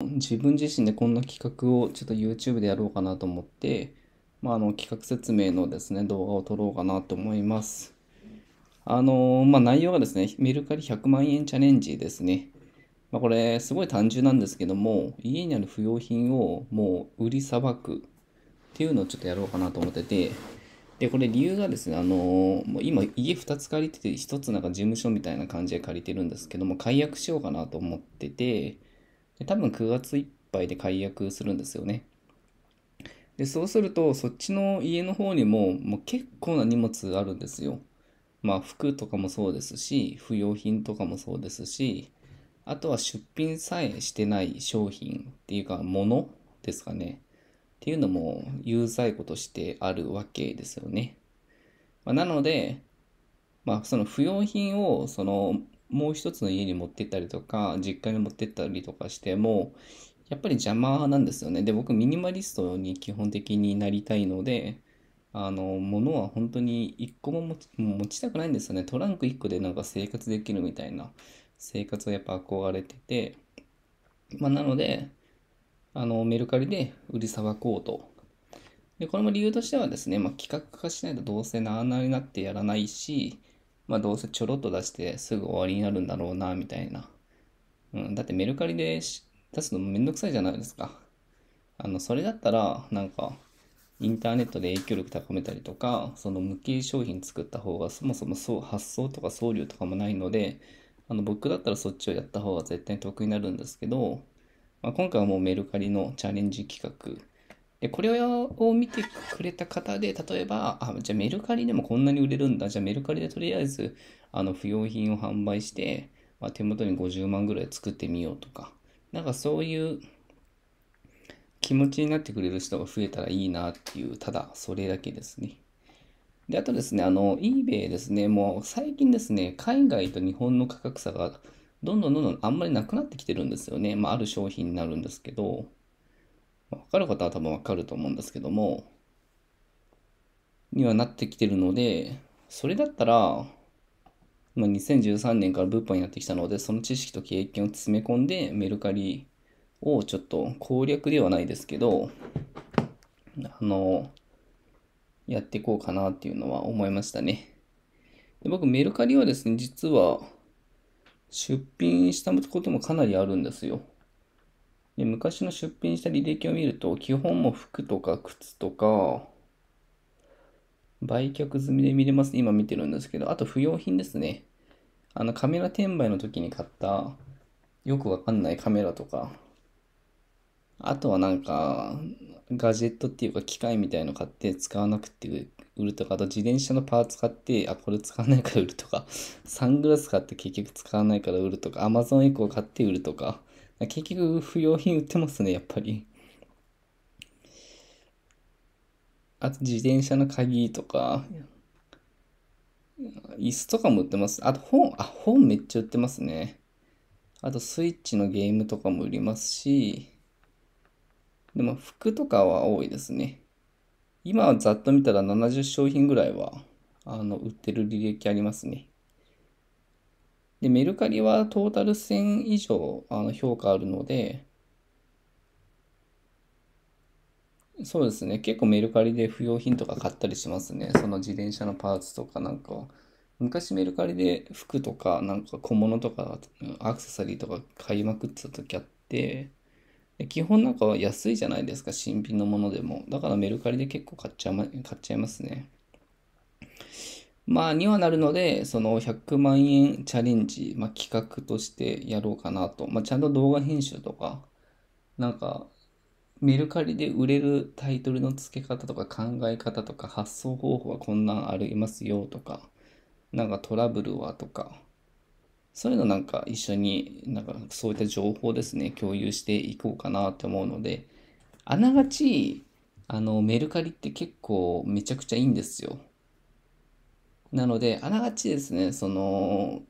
自分自身でこんな企画をちょっと YouTube でやろうかなと思って、まあ、あの企画説明のですね動画を撮ろうかなと思います。あのまあ、内容がですね、メルカリ100万円チャレンジですね。まあ、これ、すごい単純なんですけども、家にある不要品をもう売りさばくっていうのをちょっとやろうかなと思ってて、で、これ理由がですね、あのもう今家2つ借りてて、1つなんか事務所みたいな感じで借りてるんですけども、解約しようかなと思ってて、で多分9月いっぱいで解約するんですよね。で、そうすると、そっちの家の方にも、もう結構な荷物あるんですよ。まあ、服とかもそうですし、不用品とかもそうですし、あとは出品さえしてない商品っていうか、ものですかね。っていうのも、有罪庫としてあるわけですよね。まあ、なので、まあ、その不用品を、その、もう一つの家に持ってったりとか、実家に持ってったりとかしても、やっぱり邪魔なんですよね。で、僕、ミニマリストに基本的になりたいので、あの、物は本当に一個も持ちたくないんですよね。トランク一個でなんか生活できるみたいな生活をやっぱ憧れてて、まあ、なので、あの、メルカリで売りさばこうと。で、これも理由としてはですね、まあ、企画化しないとどうせなあなあになってやらないし、まあどうせちょろっと出してすぐ終わりになるんだろうな、みたいな。うん、だってメルカリで出すのめんどくさいじゃないですか。あの、それだったら、なんか、インターネットで影響力高めたりとか、その無形商品作った方がそもそもそう発送とか送料とかもないので、あの僕だったらそっちをやった方が絶対得になるんですけど、まあ、今回はもうメルカリのチャレンジ企画で、これを見てくれた方で、例えば、あ、じゃあメルカリでもこんなに売れるんだ。じゃあメルカリでとりあえず、あの、不用品を販売して、まあ、手元に50万ぐらい作ってみようとか、なんかそういう気持ちになってくれる人が増えたらいいなっていう、ただそれだけですね。で、あとですね、あの、eBay ですね、もう最近ですね、海外と日本の価格差がどんどんどんどんあんまりなくなってきてるんですよね。まあ、ある商品になるんですけど、わかる方は多分わかると思うんですけども、にはなってきてるので、それだったら、まあ、2013年から物販になってきたので、その知識と経験を詰め込んで、メルカリをちょっと攻略ではないですけど、あの、やっていこうかなっていうのは思いましたね。で僕、メルカリはですね、実は出品したこともかなりあるんですよ。で昔の出品した履歴を見ると、基本も服とか靴とか、売却済みで見れます。今見てるんですけど、あと不用品ですね。あのカメラ転売の時に買った、よくわかんないカメラとか、あとはなんか、ガジェットっていうか機械みたいの買って使わなくて売るとか、あと自転車のパーツ買って、あ、これ使わないから売るとか、サングラス買って結局使わないから売るとか、アマゾンエコー買って売るとか、結局、不要品売ってますね、やっぱり。あと、自転車の鍵とか、椅子とかも売ってます。あと、本、あ、本めっちゃ売ってますね。あと、スイッチのゲームとかも売りますし、でも、服とかは多いですね。今はざっと見たら70商品ぐらいは、あの、売ってる履歴ありますね。で、メルカリはトータル1000以上あの評価あるので、そうですね。結構メルカリで不要品とか買ったりしますね。その自転車のパーツとかなんか。昔メルカリで服とかなんか小物とかアクセサリーとか買いまくってた時あって、基本なんかは安いじゃないですか。新品のものでも。だからメルカリで結構買っちゃ,、ま、買っちゃいますね。まあ、にはなるので、その100万円チャレンジ、まあ、企画としてやろうかなと。まあ、ちゃんと動画編集とか、なんか、メルカリで売れるタイトルの付け方とか考え方とか発想方法はこんなんありますよとか、なんかトラブルはとか、そういうのなんか一緒に、なんかそういった情報ですね、共有していこうかなって思うので、あながち、あの、メルカリって結構めちゃくちゃいいんですよ。なので、あながちですね、その、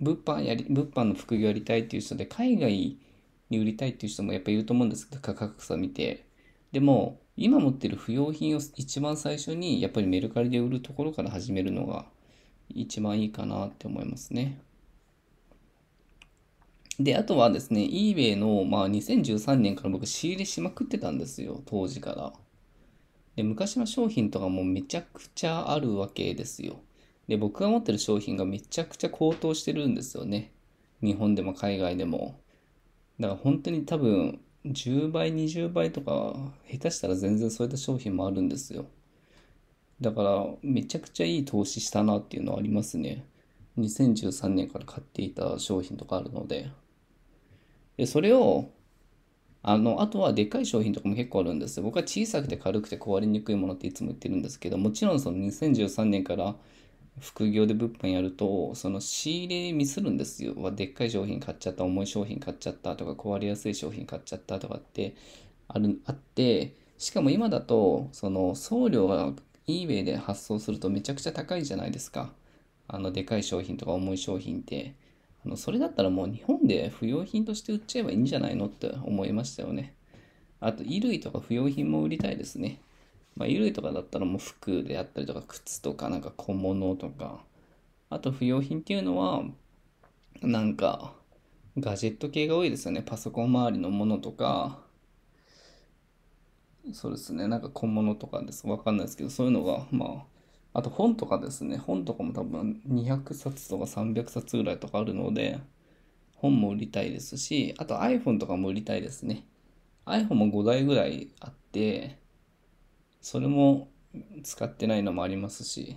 物販やり、物販の副業やりたいっていう人で、海外に売りたいっていう人もやっぱいると思うんですけど、価格差見て。でも、今持ってる不要品を一番最初に、やっぱりメルカリで売るところから始めるのが、一番いいかなって思いますね。で、あとはですね、eBay の、まあ、2013年から僕仕入れしまくってたんですよ、当時から。で、昔の商品とかもめちゃくちゃあるわけですよ。で、僕が持ってる商品がめちゃくちゃ高騰してるんですよね。日本でも海外でも。だから本当に多分10倍、20倍とか、下手したら全然そういった商品もあるんですよ。だからめちゃくちゃいい投資したなっていうのはありますね。2013年から買っていた商品とかあるので。で、それをあの、あとはでっかい商品とかも結構あるんです僕は小さくて軽くて壊れにくいものっていつも言ってるんですけど、もちろんその2013年から副業で物販やると、その仕入れミスるんですよ。でっかい商品買っちゃった、重い商品買っちゃったとか、壊れやすい商品買っちゃったとかってある、あって、しかも今だと、その送料が eBay で発送するとめちゃくちゃ高いじゃないですか。あの、でかい商品とか重い商品って。それだったらもう日本で不用品として売っちゃえばいいんじゃないのって思いましたよね。あと衣類とか不用品も売りたいですね。まあ、衣類とかだったらもう服であったりとか靴とかなんか小物とか。あと不用品っていうのはなんかガジェット系が多いですよね。パソコン周りのものとか。そうですね。なんか小物とかです。わかんないですけど、そういうのがまああと本とかですね、本とかも多分200冊とか300冊ぐらいとかあるので、本も売りたいですし、あと iPhone とかも売りたいですね。iPhone も5台ぐらいあって、それも使ってないのもありますし、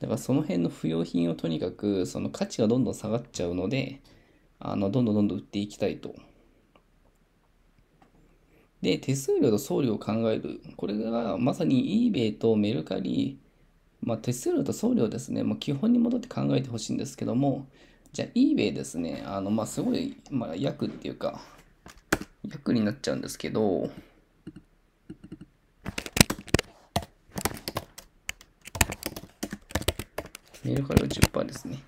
だからその辺の不要品をとにかくその価値がどんどん下がっちゃうので、あの、どんどんどんどん売っていきたいとで、手数料と送料を考える。これがまさに eBay とメルカリ、まあ、手数料と送料ですね、もう基本に戻って考えてほしいんですけども、じゃあ eBay ですね、あの、まあ、すごい、まあ、約っていうか、役になっちゃうんですけど、メルカリは10%ですね。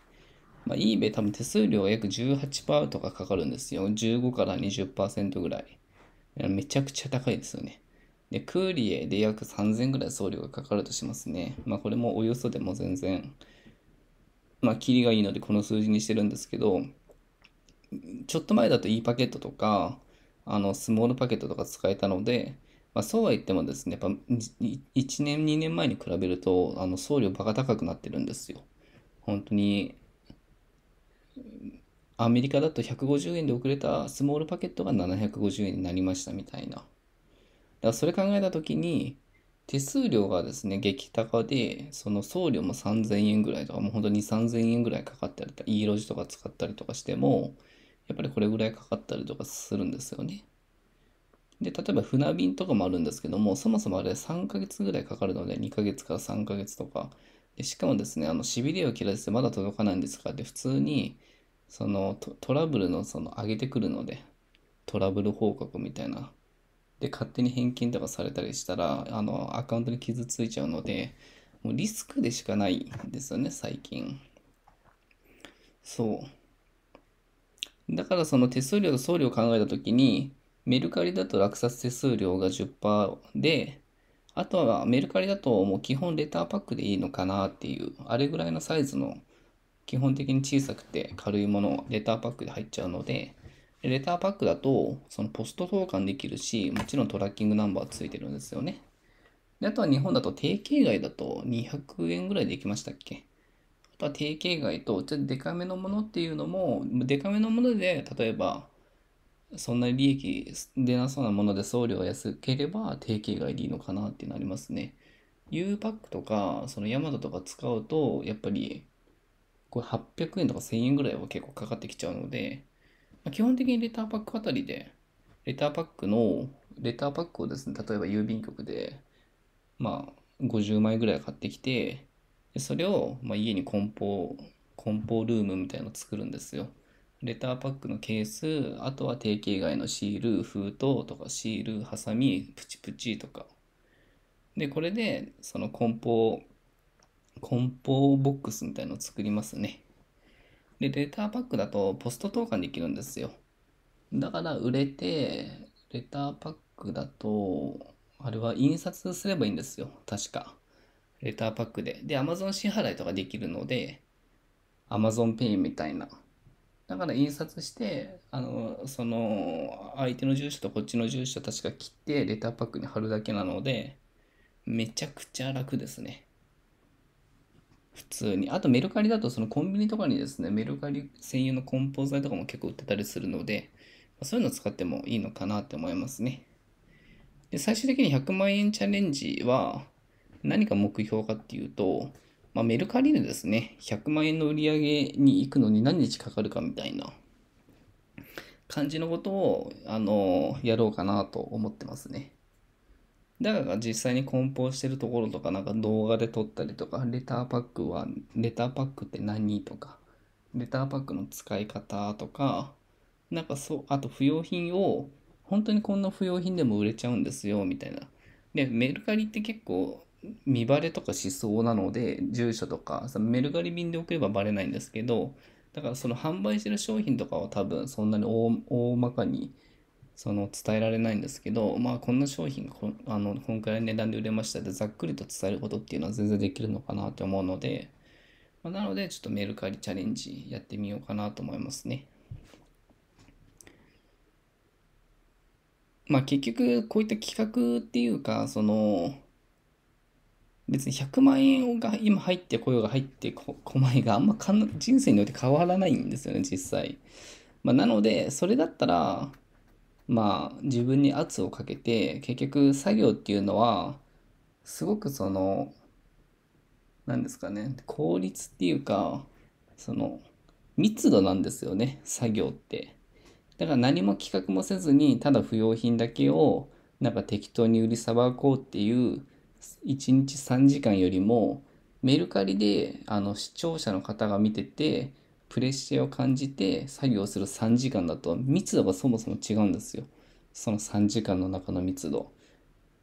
まあ、eBay 多分手数料約18%とかかかるんですよ。15から20%ぐらい。めちゃくちゃ高いですよね。で、クーリエで約3000ぐらい送料がかかるとしますね。まあこれもおよそでも全然、まあ切りがいいのでこの数字にしてるんですけど、ちょっと前だと E パケットとか、あの、スモールパケットとか使えたので、まあ、そうは言ってもですね、やっぱ1年、2年前に比べると、あの送料バカ高くなってるんですよ。本当に、アメリカだと150円で遅れたスモールパケットが750円になりましたみたいな。だからそれ考えた時に、手数料がですね、激高で、その送料も3000円ぐらいとか、もう本当に3000円ぐらいかかったりとか、E 路地とか使ったりとかしても、やっぱりこれぐらいかかったりとかするんですよね。で、例えば船便とかもあるんですけども、そもそもあれ3ヶ月ぐらいかかるので、2ヶ月から3ヶ月とか。でしかもですね、あの、しびれを切らせてまだ届かないんですかって普通に、そのトラブルのその上げてくるので、トラブル報告みたいな。で、勝手に返金とかされたりしたら、あの、アカウントに傷ついちゃうので、もうリスクでしかないんですよね、最近。そう。だからその手数料と送料を考えた時に、メルカリだと落札手数料が10%で、あとはメルカリだともう基本レターパックでいいのかなっていう、あれぐらいのサイズの基本的に小さくて軽いもの、レターパックで入っちゃうので、レターパックだと、そのポスト投函できるし、もちろんトラッキングナンバーついてるんですよね。で、あとは日本だと定型外だと200円ぐらいできましたっけあとは定型外と、ちょっとデカめのものっていうのも、デカめのもので、例えば、そんなに利益出なそうなもので送料が安ければ定型外でいいのかなってなりますね。U パックとか、そのヤマトとか使うと、やっぱりこれ800円とか1000円ぐらいは結構かかってきちゃうので、まあ、基本的にレターパックあたりで、レターパックの、レターパックをですね、例えば郵便局で、まあ、50枚ぐらい買ってきて、それを、まあ、家に梱包、梱包ルームみたいなのを作るんですよ。レターパックのケース、あとは定型外のシール、封筒とかシール、ハサミ、プチプチとか。で、これで、その梱包梱包ボックスみたいのを作りますね。で、ターパックだとポスト投函できるんですよ。だから売れて、レターパックだと、あれは印刷すればいいんですよ。確か。レターパックで。で、Amazon 支払いとかできるので、Amazon Pay みたいな。だから印刷して、あの、その、相手の住所とこっちの住所確か切って、レターパックに貼るだけなので、めちゃくちゃ楽ですね。普通に。あとメルカリだとそのコンビニとかにですね、メルカリ専用の梱包材とかも結構売ってたりするので、そういうのを使ってもいいのかなって思いますね。で、最終的に100万円チャレンジは何か目標かっていうと、まあ、メルカリでですね、100万円の売り上げに行くのに何日かかるかみたいな感じのことを、あの、やろうかなと思ってますね。だから実際に梱包してるところとか、なんか動画で撮ったりとか、レターパックは、レターパックって何とか、レターパックの使い方とか、なんかそう、あと不要品を、本当にこんな不要品でも売れちゃうんですよ、みたいな。で、メルカリって結構、見バレとかしそうなので、住所とか、メルカリ便で送ればバレないんですけど、だからその販売してる商品とかは多分そんなに大まかにその伝えられないんですけど、まあ、こんな商品こあの今んくらいの値段で売れましたってざっくりと伝えることっていうのは全然できるのかなと思うので、まあ、なのでちょっとメルカリチャレンジやってみようかなと思いますね。まあ結局こういった企画っていうかその別に100万円が今入ってこようが入ってこまいがあんまかん人生において変わらないんですよね実際。まあ、なのでそれだったらまあ自分に圧をかけて結局作業っていうのはすごくその何ですかね効率っていうかその密度なんですよね作業ってだから何も企画もせずにただ不要品だけをなんか適当に売りさばこうっていう1日3時間よりもメルカリであの視聴者の方が見ててプレッシャーを感じて作業する3時間だと密度がそもそも違うんですよ。その3時間の中の密度。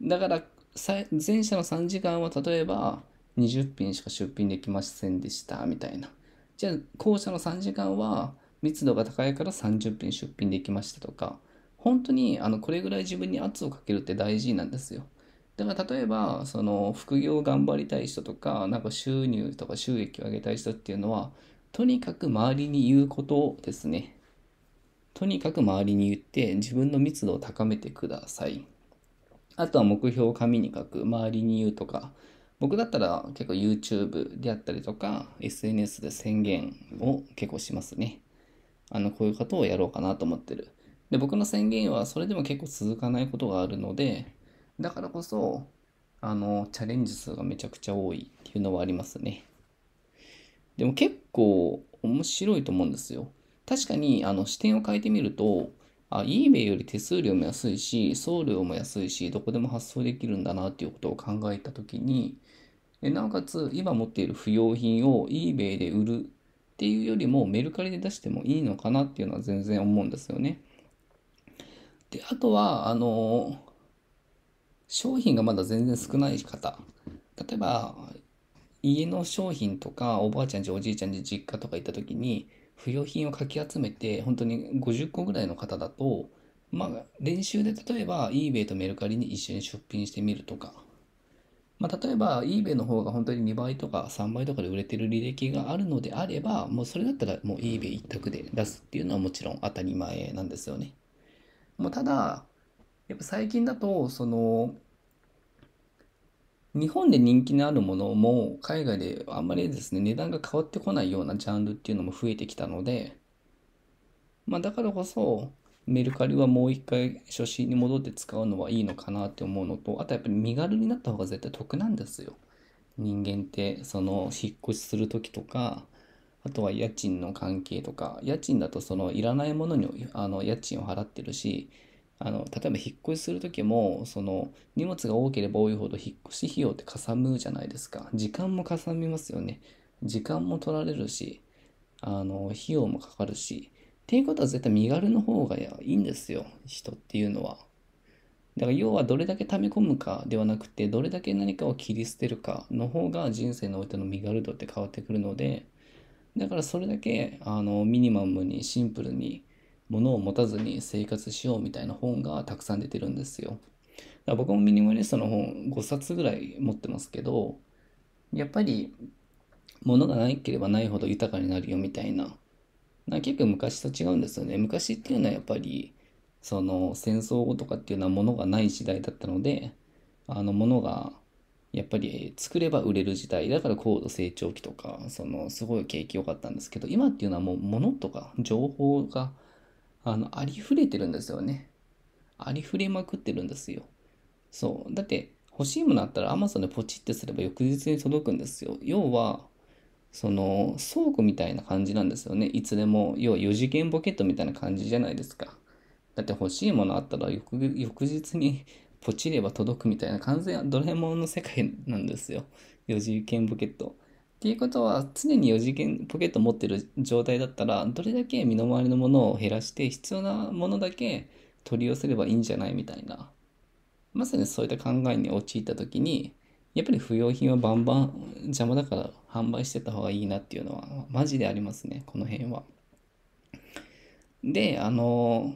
だから、前者の3時間は例えば20品しか出品できませんでしたみたいな。じゃあ、後者の3時間は密度が高いから30品出品できましたとか、本当にあのこれぐらい自分に圧をかけるって大事なんですよ。だから例えば、その副業を頑張りたい人とか、なんか収入とか収益を上げたい人っていうのは、とにかく周りに言うことですね。とにかく周りに言って自分の密度を高めてください。あとは目標を紙に書く、周りに言うとか、僕だったら結構 YouTube であったりとか SNS で宣言を結構しますね。あの、こういうことをやろうかなと思ってる。で、僕の宣言はそれでも結構続かないことがあるので、だからこそ、あの、チャレンジ数がめちゃくちゃ多いっていうのはありますね。でも結構面白いと思うんですよ。確かにあの視点を変えてみると、あ、eBay より手数料も安いし、送料も安いし、どこでも発送できるんだなっていうことを考えたときに、なおかつ今持っている不要品を eBay で売るっていうよりもメルカリで出してもいいのかなっていうのは全然思うんですよね。で、あとは、あの、商品がまだ全然少ない方。例えば、家の商品とかおばあちゃんちおじいちゃんち実家とか行った時に不要品をかき集めて本当に50個ぐらいの方だとまあ練習で例えば eBay とメルカリに一緒に出品してみるとか、まあ、例えば eBay の方が本当に2倍とか3倍とかで売れてる履歴があるのであればもうそれだったらもう eBay 一択で出すっていうのはもちろん当たり前なんですよねもうただやっぱ最近だとその日本で人気のあるものも海外であんまりですね、値段が変わってこないようなジャンルっていうのも増えてきたので、まあだからこそメルカリはもう一回初心に戻って使うのはいいのかなって思うのと、あとやっぱり身軽になった方が絶対得なんですよ。人間ってその引っ越しする時とか、あとは家賃の関係とか、家賃だとそのいらないものにあの家賃を払ってるし、あの例えば引っ越しする時もその荷物が多ければ多いほど引っ越し費用ってかさむじゃないですか時間もかさみますよね時間も取られるしあの費用もかかるしっていうことは絶対身軽の方がいいんですよ人っていうのはだから要はどれだけ溜め込むかではなくてどれだけ何かを切り捨てるかの方が人生においての身軽度って変わってくるのでだからそれだけあのミニマムにシンプルに物を持たずに生活しようみたいな本がたくさん出てるんですよ。だから僕もミニマリストの本5冊ぐらい持ってますけど、やっぱり物がないければないほど豊かになるよみたいな。な結構昔と違うんですよね。昔っていうのはやっぱり、その戦争後とかっていうのは物がない時代だったので、あの物がやっぱり作れば売れる時代だから高度成長期とかそのすごい景気良かったんですけど今っていうのはもう物とか情報があの、ありふれてるんですよね。ありふれまくってるんですよ。そう。だって、欲しいものあったら Amazon でポチってすれば翌日に届くんですよ。要は、その倉庫みたいな感じなんですよね。いつでも、要は4次元ポケットみたいな感じじゃないですか。だって欲しいものあったら翌日にポチれば届くみたいな完全ドラえもんの世界なんですよ。4次元ポケット。っていうことは常に4次元ポケット持ってる状態だったらどれだけ身の回りのものを減らして必要なものだけ取り寄せればいいんじゃないみたいなまさにそういった考えに陥った時にやっぱり不要品はバンバン邪魔だから販売してた方がいいなっていうのはマジでありますねこの辺は。であの、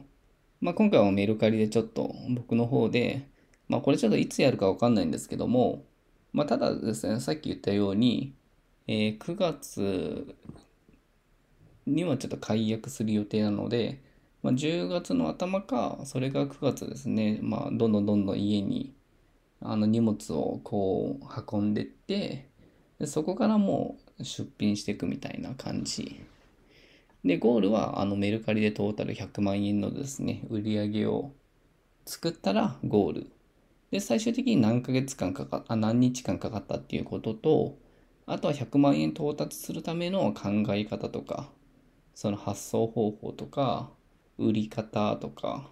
まあ、今回はメルカリでちょっと僕の方で、まあ、これちょっといつやるかわかんないんですけども、まあ、ただですねさっき言ったようにえー、9月にはちょっと解約する予定なので、まあ、10月の頭か、それが9月ですね、まあ、どんどんどんどん家にあの荷物をこう運んでって、でそこからもう出品していくみたいな感じ。で、ゴールはあのメルカリでトータル100万円のですね、売り上げを作ったらゴール。で、最終的に何ヶ月間かか、あ、何日間かかったっていうことと、あとは100万円到達するための考え方とか、その発想方法とか、売り方とか、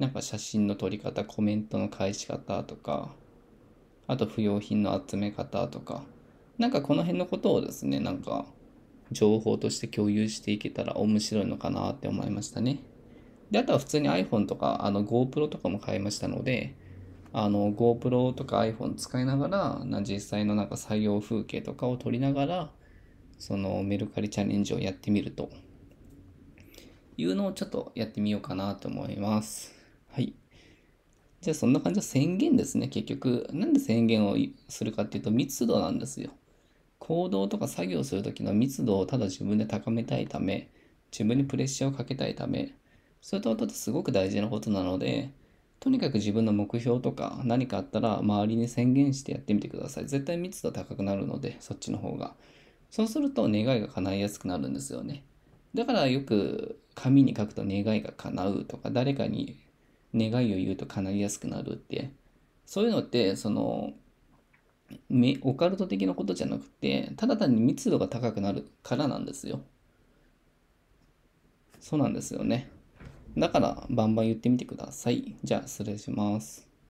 なんか写真の撮り方、コメントの返し方とか、あと不要品の集め方とか、なんかこの辺のことをですね、なんか情報として共有していけたら面白いのかなって思いましたね。で、あとは普通に iPhone とかあの GoPro とかも買いましたので、あの GoPro とか iPhone 使いながらな実際のなんか作業風景とかを撮りながらそのメルカリチャレンジをやってみるというのをちょっとやってみようかなと思います。はい。じゃあそんな感じで宣言ですね、結局。なんで宣言をするかっていうと密度なんですよ。行動とか作業する時の密度をただ自分で高めたいため、自分にプレッシャーをかけたいため、それとあとすごく大事なことなので、とにかく自分の目標とか何かあったら周りに宣言してやってみてください。絶対密度高くなるので、そっちの方が。そうすると願いが叶いやすくなるんですよね。だからよく紙に書くと願いが叶うとか、誰かに願いを言うと叶いやすくなるって、そういうのって、その、オカルト的なことじゃなくて、ただ単に密度が高くなるからなんですよ。そうなんですよね。だからバンバン言ってみてください。じゃあ失礼します。